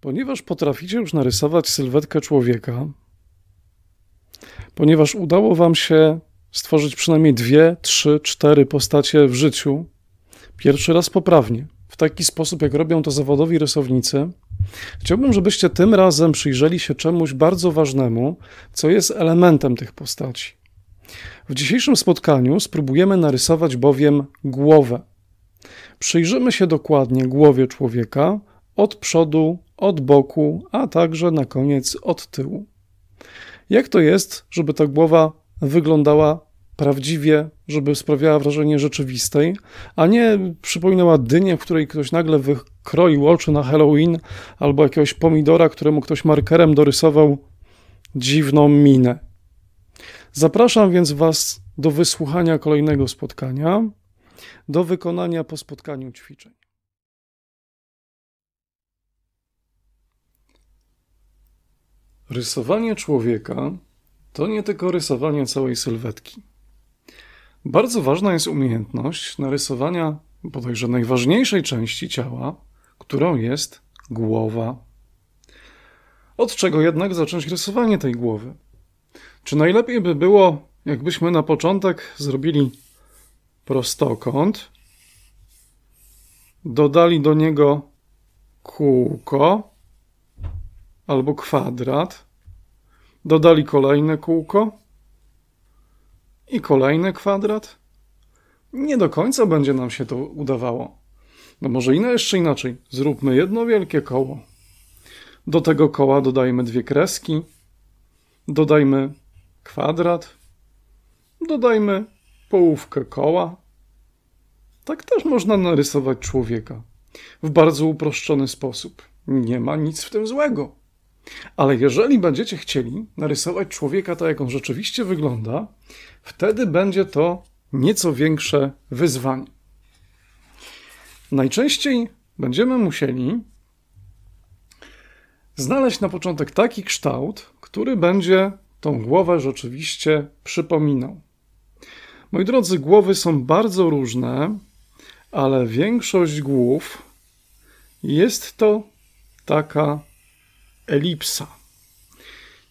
Ponieważ potraficie już narysować sylwetkę człowieka, ponieważ udało Wam się stworzyć przynajmniej dwie, trzy, cztery postacie w życiu, pierwszy raz poprawnie, w taki sposób, jak robią to zawodowi rysownicy, chciałbym, żebyście tym razem przyjrzeli się czemuś bardzo ważnemu, co jest elementem tych postaci. W dzisiejszym spotkaniu spróbujemy narysować bowiem głowę. Przyjrzymy się dokładnie głowie człowieka od przodu, od boku, a także na koniec od tyłu. Jak to jest, żeby ta głowa wyglądała prawdziwie, żeby sprawiała wrażenie rzeczywistej, a nie przypominała dynię, w której ktoś nagle wykroił oczy na Halloween, albo jakiegoś pomidora, któremu ktoś markerem dorysował dziwną minę. Zapraszam więc Was do wysłuchania kolejnego spotkania, do wykonania po spotkaniu ćwiczeń. Rysowanie człowieka to nie tylko rysowanie całej sylwetki. Bardzo ważna jest umiejętność narysowania bodajże najważniejszej części ciała, którą jest głowa. Od czego jednak zacząć rysowanie tej głowy? Czy najlepiej by było, jakbyśmy na początek zrobili prostokąt, dodali do niego kółko, albo kwadrat, dodali kolejne kółko i kolejny kwadrat. Nie do końca będzie nam się to udawało. No może inaczej, jeszcze inaczej. Zróbmy jedno wielkie koło. Do tego koła dodajmy dwie kreski, dodajmy kwadrat, dodajmy połówkę koła. Tak też można narysować człowieka w bardzo uproszczony sposób. Nie ma nic w tym złego. Ale jeżeli będziecie chcieli narysować człowieka tak, jak on rzeczywiście wygląda, wtedy będzie to nieco większe wyzwanie. Najczęściej będziemy musieli znaleźć na początek taki kształt, który będzie tą głowę rzeczywiście przypominał. Moi drodzy, głowy są bardzo różne, ale większość głów jest to taka elipsa.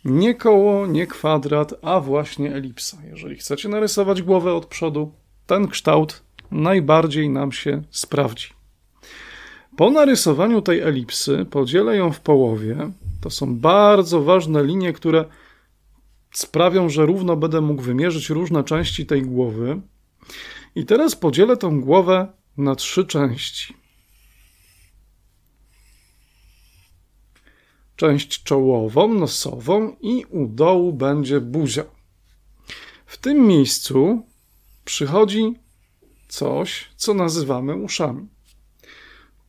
Nie koło, nie kwadrat, a właśnie elipsa. Jeżeli chcecie narysować głowę od przodu, ten kształt najbardziej nam się sprawdzi. Po narysowaniu tej elipsy podzielę ją w połowie. To są bardzo ważne linie, które sprawią, że równo będę mógł wymierzyć różne części tej głowy. I teraz podzielę tą głowę na trzy części. część czołową, nosową i u dołu będzie buzia. W tym miejscu przychodzi coś, co nazywamy uszami.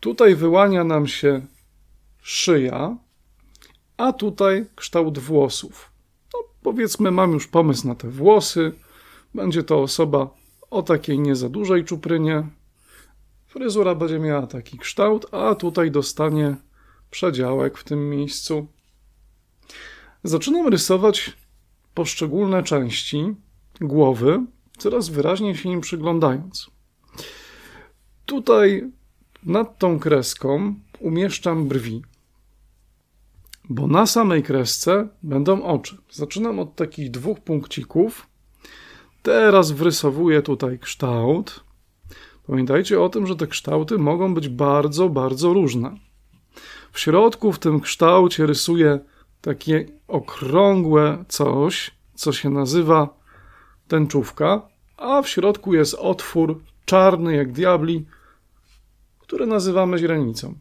Tutaj wyłania nam się szyja, a tutaj kształt włosów. No, powiedzmy, mam już pomysł na te włosy. Będzie to osoba o takiej nie za dużej czuprynie. Fryzura będzie miała taki kształt, a tutaj dostanie przedziałek w tym miejscu. Zaczynam rysować poszczególne części głowy, coraz wyraźniej się im przyglądając. Tutaj nad tą kreską umieszczam brwi, bo na samej kresce będą oczy. Zaczynam od takich dwóch punkcików. Teraz wrysowuję tutaj kształt. Pamiętajcie o tym, że te kształty mogą być bardzo, bardzo różne. W środku, w tym kształcie rysuje takie okrągłe coś, co się nazywa tęczówka, a w środku jest otwór czarny jak diabli, który nazywamy źrenicą.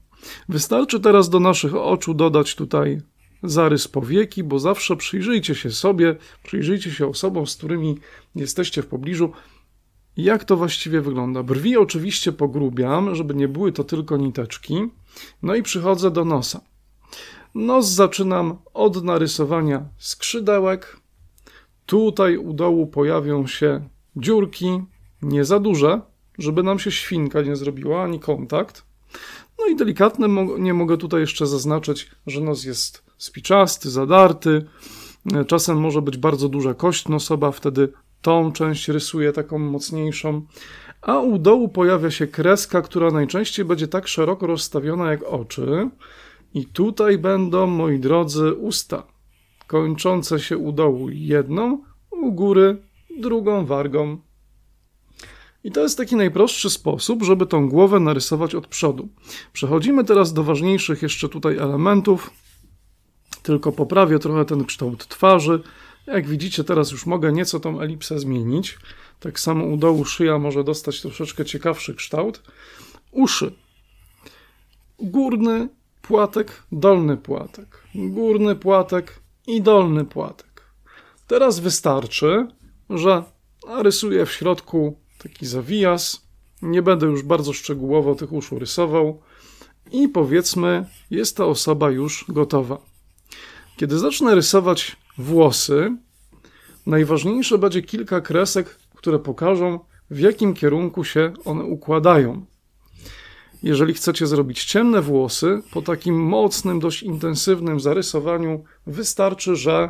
Wystarczy teraz do naszych oczu dodać tutaj zarys powieki, bo zawsze przyjrzyjcie się sobie, przyjrzyjcie się osobom, z którymi jesteście w pobliżu, jak to właściwie wygląda. Brwi oczywiście pogrubiam, żeby nie były to tylko niteczki. No i przychodzę do nosa. Nos zaczynam od narysowania skrzydełek. Tutaj u dołu pojawią się dziurki, nie za duże, żeby nam się świnka nie zrobiła, ani kontakt. No i delikatne, nie mogę tutaj jeszcze zaznaczyć, że nos jest spiczasty, zadarty. Czasem może być bardzo duża kość nosowa, wtedy tą część rysuję taką mocniejszą a u dołu pojawia się kreska, która najczęściej będzie tak szeroko rozstawiona jak oczy. I tutaj będą, moi drodzy, usta kończące się u dołu jedną, u góry drugą wargą. I to jest taki najprostszy sposób, żeby tą głowę narysować od przodu. Przechodzimy teraz do ważniejszych jeszcze tutaj elementów. Tylko poprawię trochę ten kształt twarzy. Jak widzicie, teraz już mogę nieco tą elipsę zmienić. Tak samo u dołu szyja może dostać troszeczkę ciekawszy kształt. Uszy. Górny płatek, dolny płatek. Górny płatek i dolny płatek. Teraz wystarczy, że rysuję w środku taki zawijas. Nie będę już bardzo szczegółowo tych uszu rysował. I powiedzmy, jest ta osoba już gotowa. Kiedy zacznę rysować włosy, najważniejsze będzie kilka kresek które pokażą, w jakim kierunku się one układają. Jeżeli chcecie zrobić ciemne włosy, po takim mocnym, dość intensywnym zarysowaniu wystarczy, że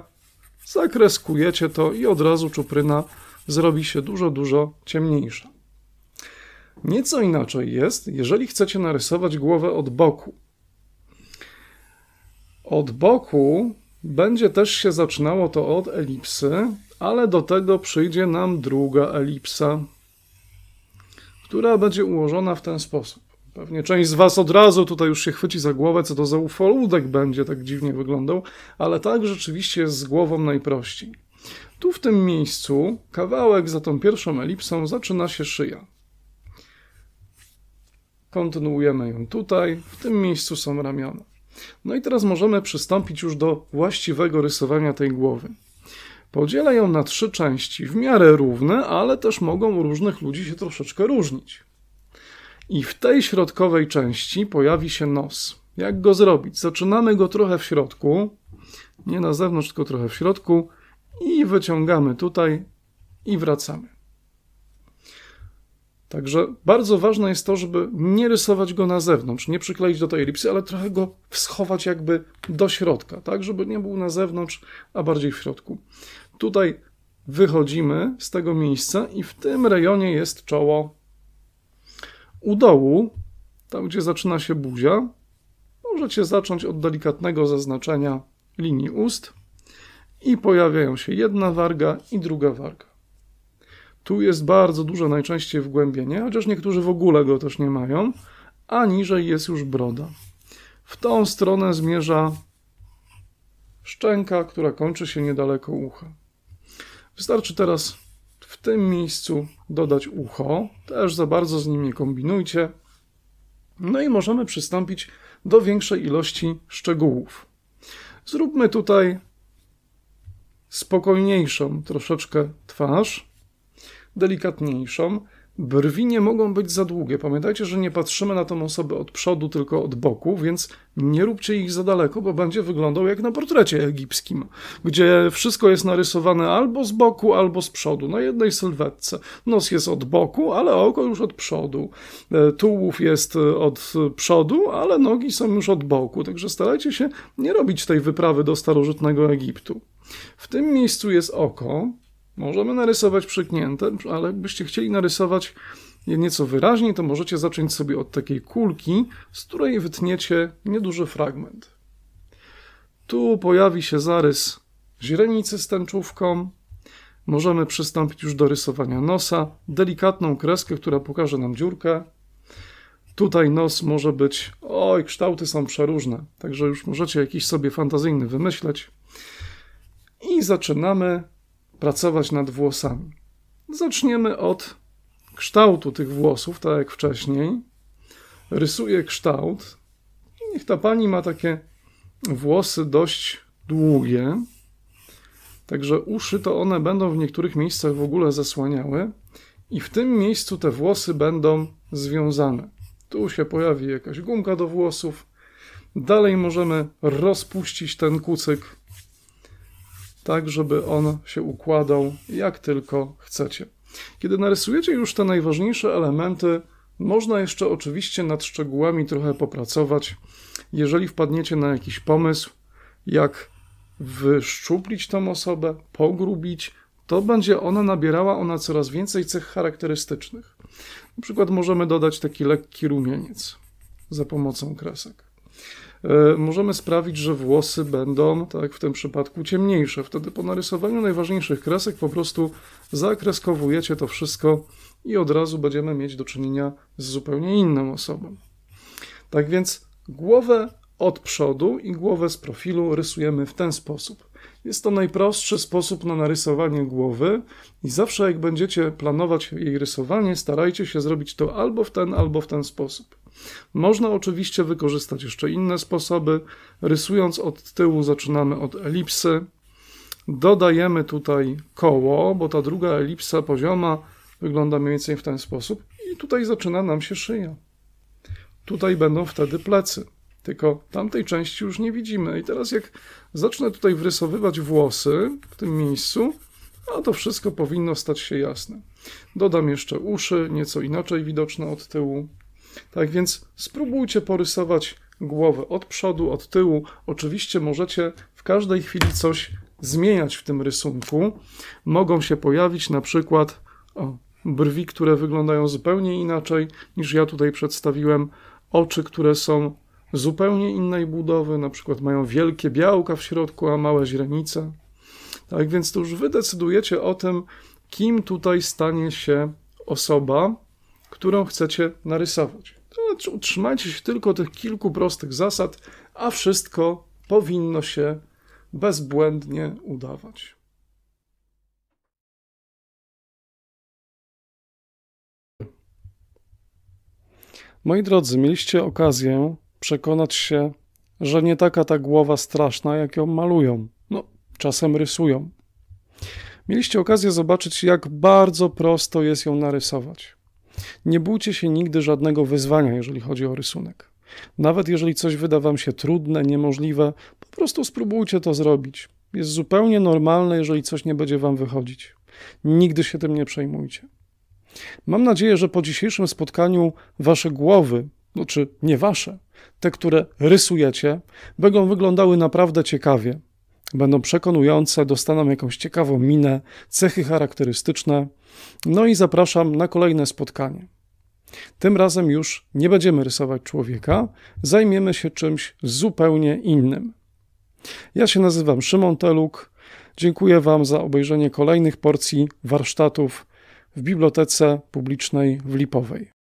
zakreskujecie to i od razu czupryna zrobi się dużo, dużo ciemniejsza. Nieco inaczej jest, jeżeli chcecie narysować głowę od boku. Od boku będzie też się zaczynało to od elipsy, ale do tego przyjdzie nam druga elipsa, która będzie ułożona w ten sposób. Pewnie część z Was od razu tutaj już się chwyci za głowę, co to za ufoludek będzie tak dziwnie wyglądał, ale tak rzeczywiście jest z głową najprościej. Tu w tym miejscu, kawałek za tą pierwszą elipsą, zaczyna się szyja. Kontynuujemy ją tutaj, w tym miejscu są ramiona. No i teraz możemy przystąpić już do właściwego rysowania tej głowy. Podzielę ją na trzy części, w miarę równe, ale też mogą u różnych ludzi się troszeczkę różnić. I w tej środkowej części pojawi się nos. Jak go zrobić? Zaczynamy go trochę w środku, nie na zewnątrz, tylko trochę w środku i wyciągamy tutaj i wracamy. Także bardzo ważne jest to, żeby nie rysować go na zewnątrz, nie przykleić do tej elipsy, ale trochę go schować jakby do środka, tak, żeby nie był na zewnątrz, a bardziej w środku. Tutaj wychodzimy z tego miejsca i w tym rejonie jest czoło u dołu, tam gdzie zaczyna się buzia. Możecie zacząć od delikatnego zaznaczenia linii ust i pojawiają się jedna warga i druga warga. Tu jest bardzo duże najczęściej wgłębienie, chociaż niektórzy w ogóle go też nie mają, a niżej jest już broda. W tą stronę zmierza szczęka, która kończy się niedaleko ucha. Wystarczy teraz w tym miejscu dodać ucho, też za bardzo z nim nie kombinujcie. No i możemy przystąpić do większej ilości szczegółów. Zróbmy tutaj spokojniejszą troszeczkę twarz delikatniejszą. Brwi nie mogą być za długie. Pamiętajcie, że nie patrzymy na tą osobę od przodu, tylko od boku, więc nie róbcie ich za daleko, bo będzie wyglądał jak na portrecie egipskim, gdzie wszystko jest narysowane albo z boku, albo z przodu, na jednej sylwetce. Nos jest od boku, ale oko już od przodu. E, tułów jest e, od przodu, ale nogi są już od boku, także starajcie się nie robić tej wyprawy do starożytnego Egiptu. W tym miejscu jest oko, Możemy narysować przyknięte, ale jakbyście chcieli narysować je nieco wyraźniej, to możecie zacząć sobie od takiej kulki, z której wytniecie nieduży fragment. Tu pojawi się zarys źrenicy z tęczówką. Możemy przystąpić już do rysowania nosa, delikatną kreskę, która pokaże nam dziurkę. Tutaj nos może być, oj, kształty są przeróżne, także już możecie jakiś sobie fantazyjny wymyśleć. I zaczynamy pracować nad włosami. Zaczniemy od kształtu tych włosów, tak jak wcześniej. Rysuję kształt. Niech ta pani ma takie włosy dość długie. Także uszy to one będą w niektórych miejscach w ogóle zasłaniały, i w tym miejscu te włosy będą związane. Tu się pojawi jakaś gumka do włosów. Dalej możemy rozpuścić ten kucyk tak żeby on się układał jak tylko chcecie. Kiedy narysujecie już te najważniejsze elementy, można jeszcze oczywiście nad szczegółami trochę popracować. Jeżeli wpadniecie na jakiś pomysł, jak wyszczuplić tą osobę, pogrubić, to będzie ona nabierała ona coraz więcej cech charakterystycznych. Na przykład możemy dodać taki lekki rumieniec za pomocą kresek. E, możemy sprawić, że włosy będą, tak w tym przypadku, ciemniejsze. Wtedy po narysowaniu najważniejszych kresek po prostu zakreskowujecie to wszystko i od razu będziemy mieć do czynienia z zupełnie inną osobą. Tak więc głowę od przodu i głowę z profilu rysujemy w ten sposób. Jest to najprostszy sposób na narysowanie głowy i zawsze jak będziecie planować jej rysowanie, starajcie się zrobić to albo w ten, albo w ten sposób. Można oczywiście wykorzystać jeszcze inne sposoby. Rysując od tyłu zaczynamy od elipsy. Dodajemy tutaj koło, bo ta druga elipsa pozioma wygląda mniej więcej w ten sposób. I tutaj zaczyna nam się szyja. Tutaj będą wtedy plecy tylko tamtej części już nie widzimy. I teraz jak zacznę tutaj wrysowywać włosy w tym miejscu, a to wszystko powinno stać się jasne. Dodam jeszcze uszy, nieco inaczej widoczne od tyłu. Tak więc spróbujcie porysować głowę od przodu, od tyłu. Oczywiście możecie w każdej chwili coś zmieniać w tym rysunku. Mogą się pojawić na przykład o, brwi, które wyglądają zupełnie inaczej niż ja tutaj przedstawiłem, oczy, które są zupełnie innej budowy, na przykład mają wielkie białka w środku, a małe źrenice. Tak więc to już wy decydujecie o tym, kim tutaj stanie się osoba, którą chcecie narysować. To znaczy, utrzymajcie się tylko tych kilku prostych zasad, a wszystko powinno się bezbłędnie udawać. Moi drodzy, mieliście okazję przekonać się, że nie taka ta głowa straszna, jak ją malują. No, czasem rysują. Mieliście okazję zobaczyć, jak bardzo prosto jest ją narysować. Nie bójcie się nigdy żadnego wyzwania, jeżeli chodzi o rysunek. Nawet jeżeli coś wyda Wam się trudne, niemożliwe, po prostu spróbujcie to zrobić. Jest zupełnie normalne, jeżeli coś nie będzie Wam wychodzić. Nigdy się tym nie przejmujcie. Mam nadzieję, że po dzisiejszym spotkaniu Wasze głowy, no czy nie Wasze, te, które rysujecie, będą wyglądały naprawdę ciekawie. Będą przekonujące, dostaną jakąś ciekawą minę, cechy charakterystyczne. No i zapraszam na kolejne spotkanie. Tym razem już nie będziemy rysować człowieka, zajmiemy się czymś zupełnie innym. Ja się nazywam Szymon Teluk. Dziękuję Wam za obejrzenie kolejnych porcji warsztatów w Bibliotece Publicznej w Lipowej.